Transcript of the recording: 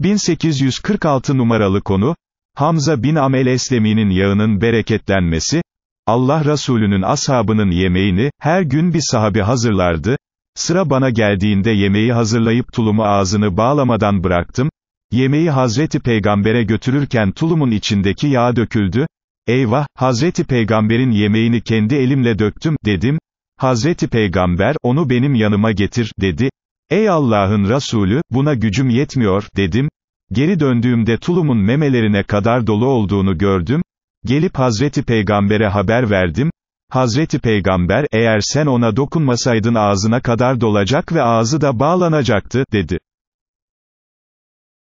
1846 numaralı konu, Hamza bin Amel Eslemi'nin yağının bereketlenmesi, Allah Resulü'nün ashabının yemeğini, her gün bir sahabi hazırlardı, sıra bana geldiğinde yemeği hazırlayıp tulumu ağzını bağlamadan bıraktım, yemeği Hazreti Peygamber'e götürürken tulumun içindeki yağ döküldü, eyvah, Hazreti Peygamber'in yemeğini kendi elimle döktüm, dedim, Hazreti Peygamber, onu benim yanıma getir, dedi, Ey Allah'ın Resulü, buna gücüm yetmiyor, dedim. Geri döndüğümde tulumun memelerine kadar dolu olduğunu gördüm. Gelip Hazreti Peygamber'e haber verdim. Hazreti Peygamber, eğer sen ona dokunmasaydın ağzına kadar dolacak ve ağzı da bağlanacaktı, dedi.